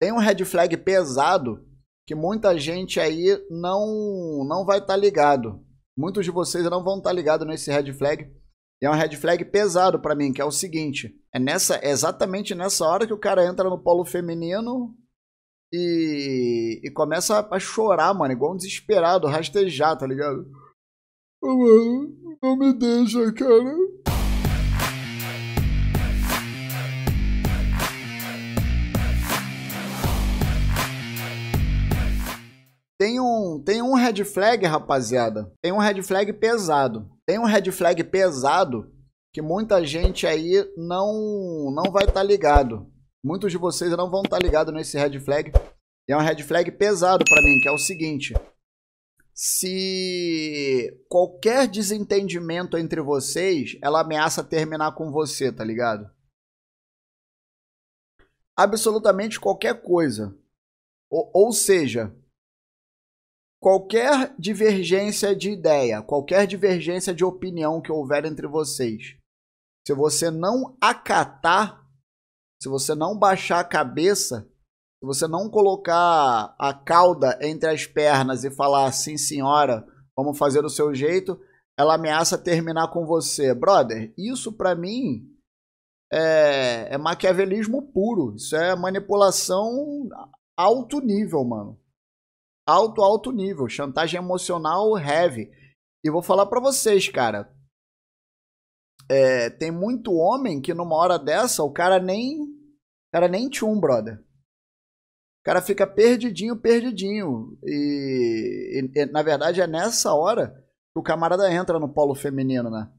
tem um red flag pesado que muita gente aí não não vai estar tá ligado. Muitos de vocês não vão estar tá ligado nesse red flag. E é um red flag pesado para mim, que é o seguinte: é nessa é exatamente nessa hora que o cara entra no polo feminino e, e começa a, chorar, mano, igual um desesperado, rastejar, tá ligado? Oh, mano, não me deixa, cara. tem um red flag, rapaziada. Tem um red flag pesado. Tem um red flag pesado que muita gente aí não não vai estar tá ligado. Muitos de vocês não vão estar tá ligado nesse red flag. E é um red flag pesado para mim, que é o seguinte: se qualquer desentendimento entre vocês, ela ameaça terminar com você, tá ligado? Absolutamente qualquer coisa. Ou, ou seja, qualquer divergência de ideia, qualquer divergência de opinião que houver entre vocês, se você não acatar, se você não baixar a cabeça, se você não colocar a cauda entre as pernas e falar assim, senhora, vamos fazer do seu jeito, ela ameaça terminar com você. Brother, isso para mim é, é maquiavelismo puro. Isso é manipulação alto nível, mano alto, alto nível, chantagem emocional heavy. E vou falar para vocês, cara. É, tem muito homem que numa hora dessa o cara nem. O cara nem tchum, brother. O cara fica perdidinho, perdidinho. E, e, e na verdade é nessa hora que o camarada entra no polo feminino, né?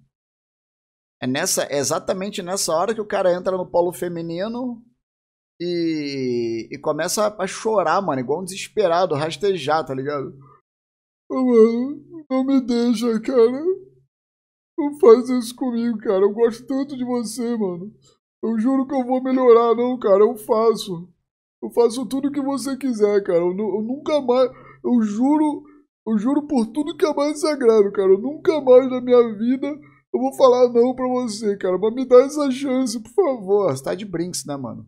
É nessa, é exatamente nessa hora que o cara entra no polo feminino, e, e começa a chorar, mano, igual um desesperado, rastejar, tá ligado? Oh, mano, não me deixa, cara. Não faz isso comigo, cara. Eu gosto tanto de você, mano. Eu juro que eu vou melhorar, não, cara. Eu faço. Eu faço tudo o que você quiser, cara. Eu, eu nunca mais. Eu juro. Eu juro por tudo que é mais sagrado, cara. Eu nunca mais na minha vida eu vou falar não pra você, cara. Mas me dá essa chance, por favor. Você tá de brinks, né, mano?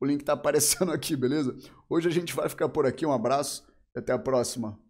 o link está aparecendo aqui, beleza? Hoje a gente vai ficar por aqui. Um abraço e até a próxima.